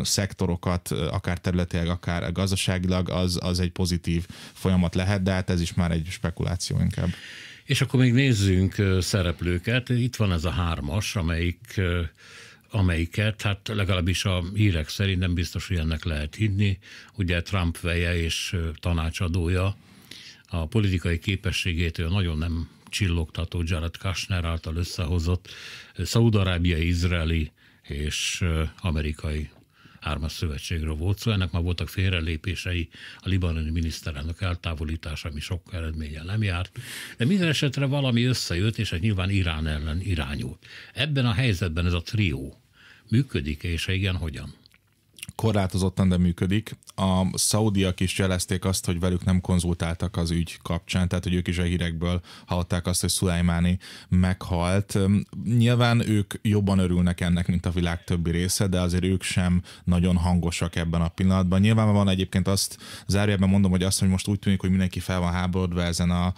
szektorokat, akár területileg, akár gazdaságilag, az, az egy pozitív folyamat folyamat lehet, de hát ez is már egy spekuláció inkább. És akkor még nézzünk szereplőket. Itt van ez a hármas, amelyik amelyiket, hát legalábbis a hírek szerint nem biztos, hogy ennek lehet hinni. Ugye Trump veje és tanácsadója a politikai képességétől nagyon nem csillogtató Jared Kushner által összehozott szaudarábiai, izraeli és amerikai hármas szövetségről volt szó, szóval ennek már voltak félrelépései, a libanoni miniszterelnök eltávolítása, ami sok eredménye nem járt, de minden esetre valami összejött, és ez nyilván Irán ellen irányult. Ebben a helyzetben ez a trió működik, és ha igen, hogyan? korlátozottan, de működik. A szaudiak is jelezték azt, hogy velük nem konzultáltak az ügy kapcsán, tehát hogy ők is a hírekből hallották azt, hogy Szulajmáni meghalt. Nyilván ők jobban örülnek ennek, mint a világ többi része, de azért ők sem nagyon hangosak ebben a pillanatban. Nyilván van egyébként azt, zárjában mondom, hogy azt, hogy most úgy tűnik, hogy mindenki fel van háborodva ezen a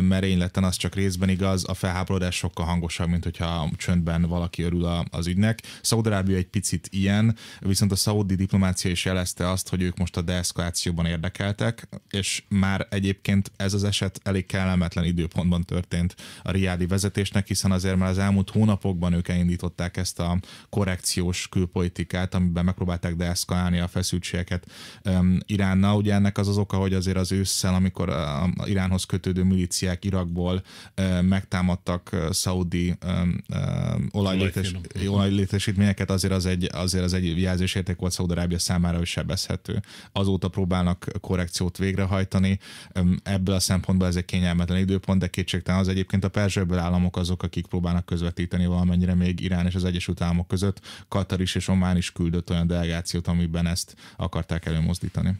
merényleten, az csak részben igaz, a felháborodás sokkal hangosabb, mint hogyha csöndben valaki örül az ügynek. Szaudarábia egy picit ilyen, viszont a szaudi külföldi diplomácia is jelezte azt, hogy ők most a deeszkalációban érdekeltek, és már egyébként ez az eset elég kellemetlen időpontban történt a riádi vezetésnek, hiszen azért már az elmúlt hónapokban ők elindították ezt a korrekciós külpolitikát, amiben megpróbálták deeszkalálni a feszültségeket um, Iránna. Ugye ennek az az oka, hogy azért az ősszel, amikor a Iránhoz kötődő milíciák Irakból um, megtámadtak uh, szaudi um, um, olajlétes, olajlétesítményeket, azért az egy, azért az egy jelzésérték volt szóval Szaudarábia számára is sebezhető. Azóta próbálnak korrekciót végrehajtani, ebből a szempontból ez egy kényelmetlen időpont, de kétségtelen az egyébként a perzsőből államok azok, akik próbálnak közvetíteni valamennyire még Irán és az Egyesült Államok között. Katar is és Omán is küldött olyan delegációt, amiben ezt akarták előmozdítani.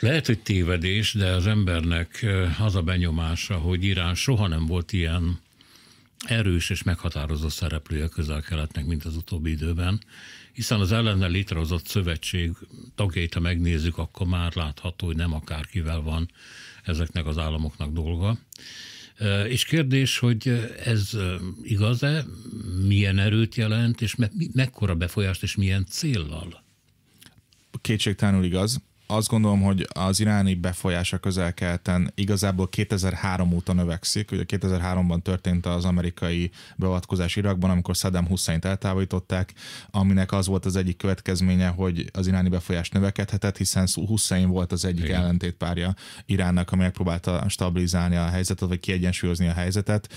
Lehet, hogy tévedés, de az embernek az a benyomása, hogy Irán soha nem volt ilyen erős és meghatározó szereplője a közel-keletnek, mint az utóbbi időben, hiszen az ellene létrehozott szövetség tagjait, ha megnézzük, akkor már látható, hogy nem akárkivel van ezeknek az államoknak dolga. És kérdés, hogy ez igaz-e, milyen erőt jelent, és me- mekkora befolyást és milyen céllal? Kétségtelenül igaz azt gondolom, hogy az iráni befolyása közelkelten igazából 2003 óta növekszik. Ugye 2003-ban történt az amerikai beavatkozás Irakban, amikor Saddam Hussein eltávolították, aminek az volt az egyik következménye, hogy az iráni befolyás növekedhetett, hiszen Hussein volt az egyik Igen. ellentétpárja Iránnak, ami megpróbálta stabilizálni a helyzetet, vagy kiegyensúlyozni a helyzetet.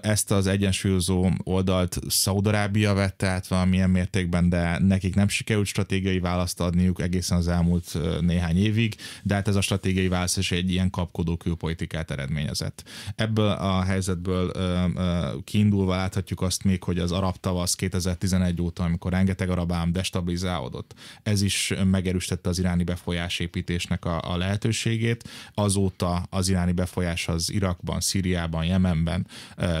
Ezt az egyensúlyozó oldalt Szaudarábia vette át valamilyen mértékben, de nekik nem sikerült stratégiai választ adniuk egészen az elmúlt néhány évig, de hát ez a stratégiai választás egy ilyen kapkodó külpolitikát eredményezett. Ebből a helyzetből kiindulva láthatjuk azt még, hogy az arab tavasz 2011 óta, amikor rengeteg arab ám destabilizálódott, ez is megerősítette az iráni befolyásépítésnek a, a lehetőségét. Azóta az iráni befolyás az Irakban, Szíriában, Jemenben,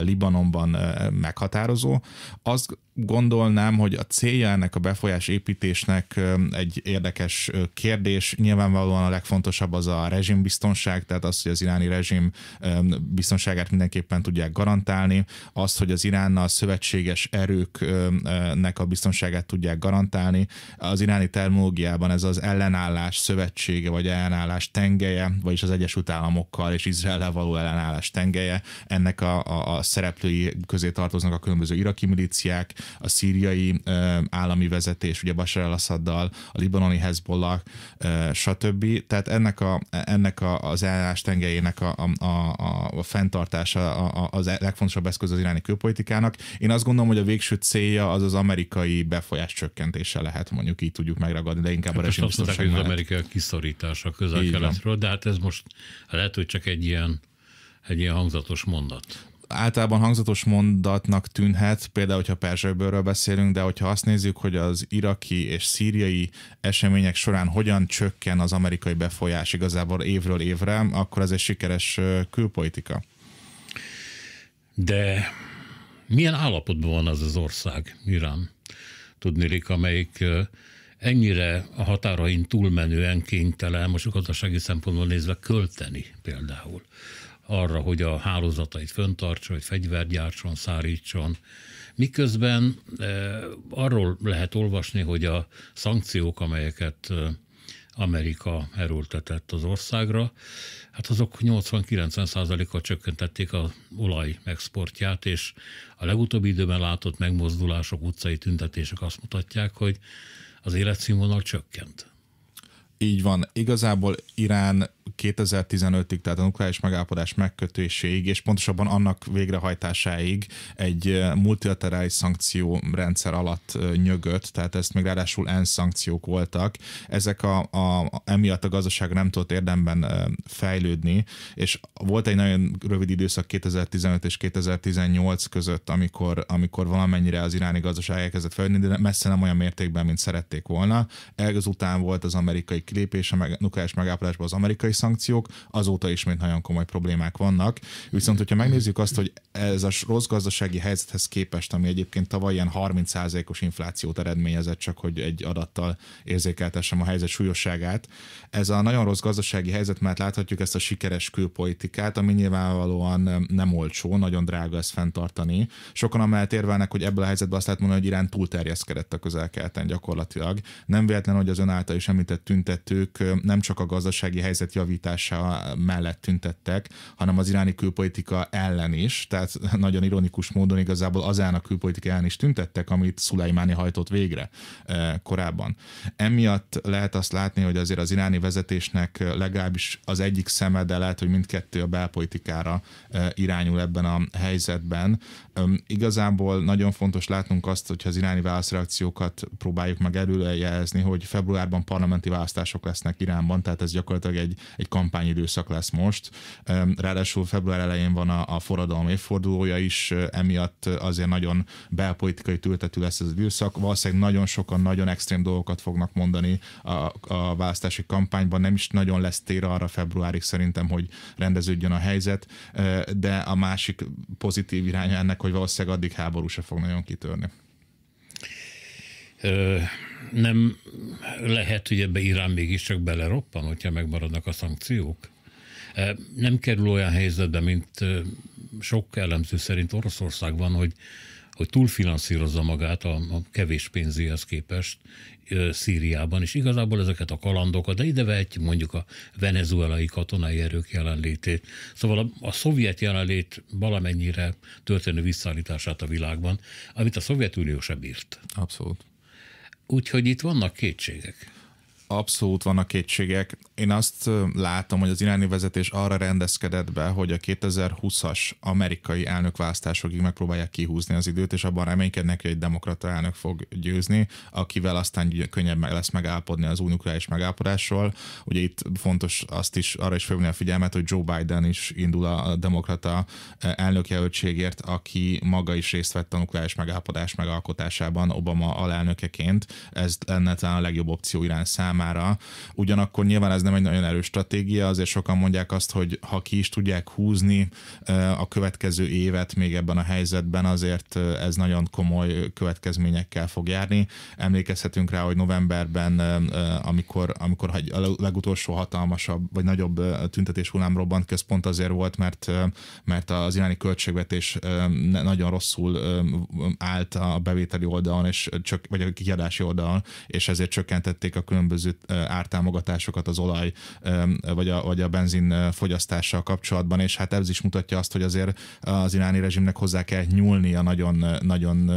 Libanonban meghatározó. Azt, gondolnám, hogy a célja ennek a befolyás építésnek egy érdekes kérdés. Nyilvánvalóan a legfontosabb az a rezsimbiztonság, tehát az, hogy az iráni rezsim biztonságát mindenképpen tudják garantálni, az, hogy az Iránnal szövetséges erőknek a biztonságát tudják garantálni. Az iráni termológiában ez az ellenállás szövetsége, vagy ellenállás tengelye, vagyis az Egyesült Államokkal és Izrael való ellenállás tengelye. Ennek a, a, a szereplői közé tartoznak a különböző iraki milíciák, a szíriai állami vezetés, ugye Bashar al-Assaddal, a libanoni Hezbollah, stb. Tehát ennek, a, ennek a, az ellenállás tengelyének a, a, a, a fenntartása a, az legfontosabb eszköz az iráni külpolitikának. Én azt gondolom, hogy a végső célja az az amerikai befolyás csökkentése lehet, mondjuk így tudjuk megragadni, de inkább hát a rezsimbiztonság Az amerikai kiszorítása közel-keletről, de hát ez most lehet, hogy csak egy ilyen egy ilyen hangzatos mondat általában hangzatos mondatnak tűnhet, például, hogyha Perzsőbőről beszélünk, de hogyha azt nézzük, hogy az iraki és szíriai események során hogyan csökken az amerikai befolyás igazából évről évre, akkor ez egy sikeres külpolitika. De milyen állapotban van az az ország, Irán? Tudnélik, amelyik ennyire a határain túlmenően kénytelen, most gazdasági szempontból nézve költeni például arra, hogy a hálózatait föntartsa, hogy fegyvergyártson, szárítson. Miközben e, arról lehet olvasni, hogy a szankciók, amelyeket e, Amerika erőltetett az országra, hát azok 80-90%-kal csökkentették az olaj exportját, és a legutóbbi időben látott megmozdulások, utcai tüntetések azt mutatják, hogy az életszínvonal csökkent. Így van. Igazából Irán 2015-ig, tehát a nukleáris megállapodás megkötéséig, és pontosabban annak végrehajtásáig egy multilaterális rendszer alatt nyögött, tehát ezt még ráadásul ENSZ szankciók voltak. Ezek a, a, emiatt a gazdaság nem tudott érdemben fejlődni, és volt egy nagyon rövid időszak 2015 és 2018 között, amikor, amikor valamennyire az iráni gazdaság elkezdett fejlődni, de messze nem olyan mértékben, mint szerették volna. Ezután volt az amerikai kilépés, a nukleáris megállapodásban az amerikai szankciók, azóta is nagyon komoly problémák vannak. Viszont, hogyha megnézzük azt, hogy ez a rossz gazdasági helyzethez képest, ami egyébként tavaly ilyen 30%-os inflációt eredményezett, csak hogy egy adattal érzékeltessem a helyzet súlyosságát, ez a nagyon rossz gazdasági helyzet, mert láthatjuk ezt a sikeres külpolitikát, ami nyilvánvalóan nem olcsó, nagyon drága ezt fenntartani. Sokan amellett érvelnek, hogy ebből a helyzetből azt lehet mondani, hogy Irán túlterjeszkedett a közel gyakorlatilag. Nem véletlen, hogy az ön által is említett tüntetők nem csak a gazdasági helyzet javítása mellett tüntettek, hanem az iráni külpolitika ellen is, tehát [LAUGHS] nagyon ironikus módon igazából az a külpolitika ellen is tüntettek, amit Szulajmáni hajtott végre eh, korábban. Emiatt lehet azt látni, hogy azért az iráni vezetésnek legalábbis az egyik szeme, de lehet, hogy mindkettő a belpolitikára eh, irányul ebben a helyzetben. Igazából nagyon fontos látnunk azt, hogy az iráni válaszreakciókat próbáljuk meg előjelezni, hogy februárban parlamenti választások lesznek Iránban, tehát ez gyakorlatilag egy egy kampányidőszak lesz most. Ráadásul február elején van a, a forradalom évfordulója is, emiatt azért nagyon belpolitikai tültetű lesz ez az időszak. Valószínűleg nagyon sokan nagyon extrém dolgokat fognak mondani a, a választási kampányban, nem is nagyon lesz tér arra februárig szerintem, hogy rendeződjön a helyzet, de a másik pozitív iránya ennek, hogy valószínűleg addig háború se fog nagyon kitörni nem lehet, hogy ebbe Irán mégiscsak beleroppan, hogyha megmaradnak a szankciók? Nem kerül olyan helyzetbe, mint sok elemző szerint Oroszországban, van, hogy, hogy túlfinanszírozza magát a, a kevés pénzéhez képest Szíriában, és igazából ezeket a kalandokat, de ide vehetjük mondjuk a venezuelai katonai erők jelenlétét. Szóval a, a szovjet jelenlét valamennyire történő visszaállítását a világban, amit a Szovjetunió sem bírt. Abszolút. Úgyhogy itt vannak kétségek. Abszolút vannak kétségek. Én azt látom, hogy az iráni vezetés arra rendezkedett be, hogy a 2020-as amerikai elnökválasztásokig megpróbálják kihúzni az időt, és abban reménykednek, hogy egy demokrata elnök fog győzni, akivel aztán könnyebb lesz megállapodni az új nukleáris megállapodásról. Ugye itt fontos azt is arra is fölvenni a figyelmet, hogy Joe Biden is indul a demokrata elnökjelöltségért, aki maga is részt vett a nukleáris megállapodás megalkotásában Obama alelnökeként. Ez lenne talán a legjobb opció Irán számára számára. Ugyanakkor nyilván ez nem egy nagyon erős stratégia, azért sokan mondják azt, hogy ha ki is tudják húzni a következő évet még ebben a helyzetben, azért ez nagyon komoly következményekkel fog járni. Emlékezhetünk rá, hogy novemberben, amikor, amikor a legutolsó hatalmasabb vagy nagyobb tüntetés hullám robbant központ azért volt, mert, mert az iráni költségvetés nagyon rosszul állt a bevételi oldalon, és, csak vagy a kiadási oldalon, és ezért csökkentették a különböző különböző ártámogatásokat az olaj vagy a, vagy a benzin fogyasztással kapcsolatban, és hát ez is mutatja azt, hogy azért az iráni rezsimnek hozzá kell nyúlnia nagyon, nagyon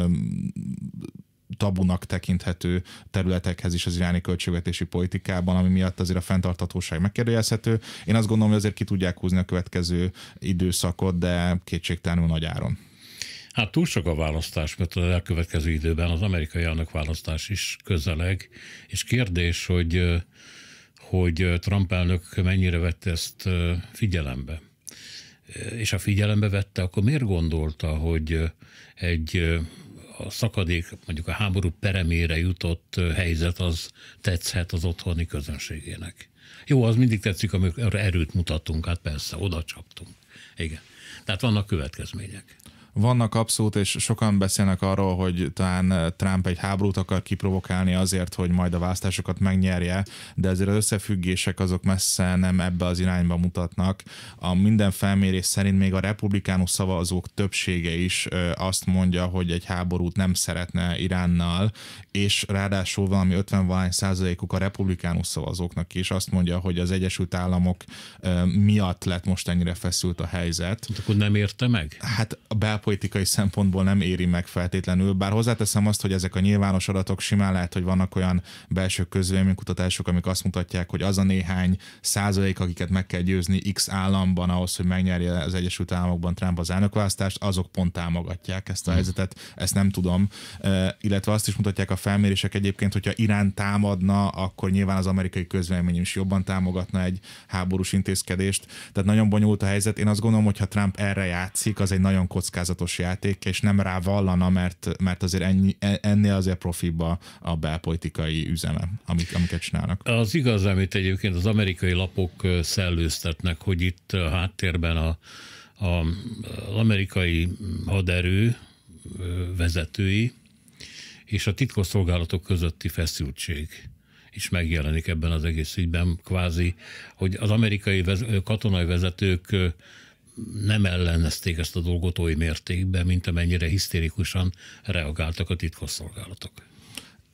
tabunak tekinthető területekhez is az iráni költségvetési politikában, ami miatt azért a fenntarthatóság megkérdőjelezhető. Én azt gondolom, hogy azért ki tudják húzni a következő időszakot, de kétségtelenül nagy áron. Hát túl sok a választás, mert az elkövetkező időben az amerikai elnökválasztás is közeleg, és kérdés, hogy, hogy Trump elnök mennyire vette ezt figyelembe. És ha figyelembe vette, akkor miért gondolta, hogy egy a szakadék, mondjuk a háború peremére jutott helyzet az tetszhet az otthoni közönségének? Jó, az mindig tetszik, amikor erőt mutatunk, hát persze, oda csaptunk. Igen. Tehát vannak következmények vannak abszolút, és sokan beszélnek arról, hogy talán eh, Trump egy háborút akar kiprovokálni azért, hogy majd a választásokat megnyerje, de azért az összefüggések azok messze nem ebbe az irányba mutatnak. A minden felmérés szerint még a republikánus szavazók többsége is eh, azt mondja, hogy egy háborút nem szeretne Iránnal, és ráadásul valami 50 valány százalékuk a republikánus szavazóknak is azt mondja, hogy az Egyesült Államok eh, miatt lett most ennyire feszült a helyzet. Hát akkor nem érte meg? Hát a bel belpolitikai szempontból nem éri meg feltétlenül, bár hozzáteszem azt, hogy ezek a nyilvános adatok simán lehet, hogy vannak olyan belső közvéleménykutatások, amik azt mutatják, hogy az a néhány százalék, akiket meg kell győzni X államban ahhoz, hogy megnyerje az Egyesült Államokban Trump az elnökválasztást, azok pont támogatják ezt a hm. helyzetet, ezt nem tudom. E, illetve azt is mutatják a felmérések egyébként, hogyha Irán támadna, akkor nyilván az amerikai közvélemény is jobban támogatna egy háborús intézkedést. Tehát nagyon bonyolult a helyzet. Én azt gondolom, hogy ha Trump erre játszik, az egy nagyon kockázat kockázatos játék, és nem rá vallana, mert, mert azért ennyi, e, ennél azért profibb a, a belpolitikai üzeme, amik, amiket csinálnak. Az igaz, amit egyébként az amerikai lapok szellőztetnek, hogy itt a háttérben a, a, az amerikai haderő vezetői és a titkosszolgálatok közötti feszültség is megjelenik ebben az egész ügyben, kvázi, hogy az amerikai vez- katonai vezetők nem ellenezték ezt a dolgot oly mértékben, mint amennyire hisztérikusan reagáltak a titkosszolgálatok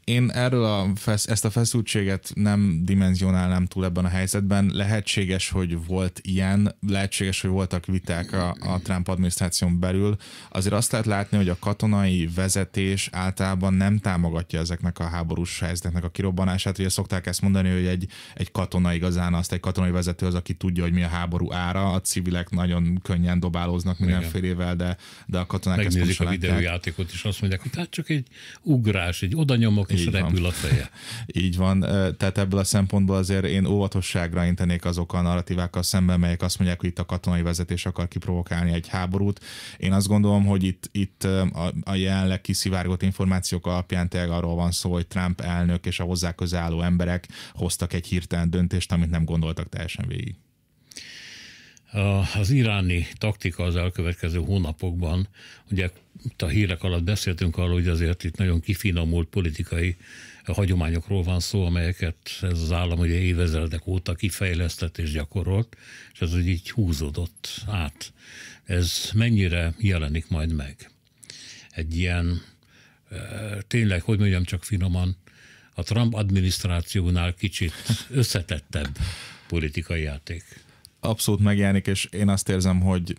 én erről a fesz, ezt a feszültséget nem dimenzionálnám túl ebben a helyzetben. Lehetséges, hogy volt ilyen, lehetséges, hogy voltak viták a, a Trump adminisztráción belül. Azért azt lehet látni, hogy a katonai vezetés általában nem támogatja ezeknek a háborús helyzeteknek a kirobbanását. Ugye szokták ezt mondani, hogy egy, egy katona igazán azt, egy katonai vezető az, aki tudja, hogy mi a háború ára. A civilek nagyon könnyen dobálóznak mindenfélével, de, de a katonák Megnézik ezt a videójátékot, és azt mondják, hogy hát csak egy ugrás, egy odanyomok, és Így repül van. a feje. Így van, tehát ebből a szempontból azért én óvatosságra intenék azok a narratívákkal szemben, melyek azt mondják, hogy itt a katonai vezetés akar kiprovokálni egy háborút. Én azt gondolom, hogy itt, itt a, a jelenleg kiszivárgott információk alapján tényleg arról van szó, hogy Trump elnök és a hozzá közel álló emberek hoztak egy hirtelen döntést, amit nem gondoltak teljesen végig az iráni taktika az elkövetkező hónapokban, ugye itt a hírek alatt beszéltünk arról, hogy azért itt nagyon kifinomult politikai hagyományokról van szó, amelyeket ez az állam ugye évezredek óta kifejlesztett és gyakorolt, és ez úgy így húzódott át. Ez mennyire jelenik majd meg? Egy ilyen, e, tényleg, hogy mondjam csak finoman, a Trump adminisztrációnál kicsit összetettebb politikai játék abszolút megjelenik, és én azt érzem, hogy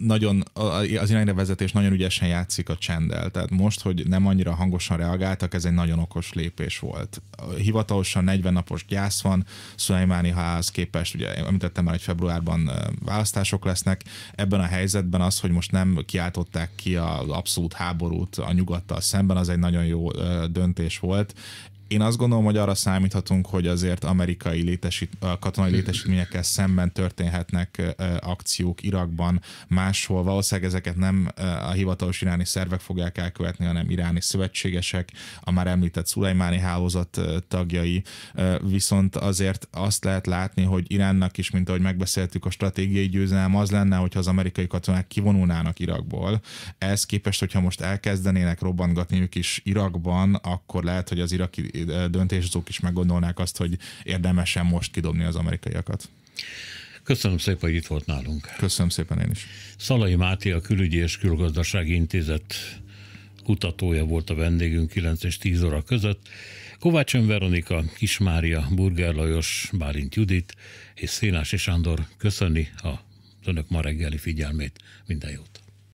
nagyon, az vezetés nagyon ügyesen játszik a csendel. Tehát most, hogy nem annyira hangosan reagáltak, ez egy nagyon okos lépés volt. Hivatalosan 40 napos gyász van, Szulajmáni ház képest, ugye említettem már, hogy februárban választások lesznek. Ebben a helyzetben az, hogy most nem kiáltották ki az abszolút háborút a nyugattal szemben, az egy nagyon jó döntés volt, én azt gondolom, hogy arra számíthatunk, hogy azért amerikai létesít, katonai mm. létesítményekkel szemben történhetnek akciók Irakban, máshol. Valószínűleg ezeket nem a hivatalos iráni szervek fogják elkövetni, hanem iráni szövetségesek, a már említett Szulajmáni hálózat tagjai. Viszont azért azt lehet látni, hogy Iránnak is, mint ahogy megbeszéltük, a stratégiai győzelem az lenne, hogyha az amerikai katonák kivonulnának Irakból. Ez képest, hogyha most elkezdenének robbantgatni ők is Irakban, akkor lehet, hogy az iraki Eh, döntéshozók is meggondolnák azt, hogy érdemesen most kidobni az amerikaiakat. Köszönöm szépen, hogy itt volt nálunk. Köszönöm szépen én is. Szalai Máté, a Külügyi és Külgazdasági Intézet kutatója volt a vendégünk 9 és 10 óra között. Kovács Ön Veronika, Kismária, Burger Lajos, Bálint Judit és Szénás és Sándor köszöni a önök ma reggeli figyelmét. Minden jót!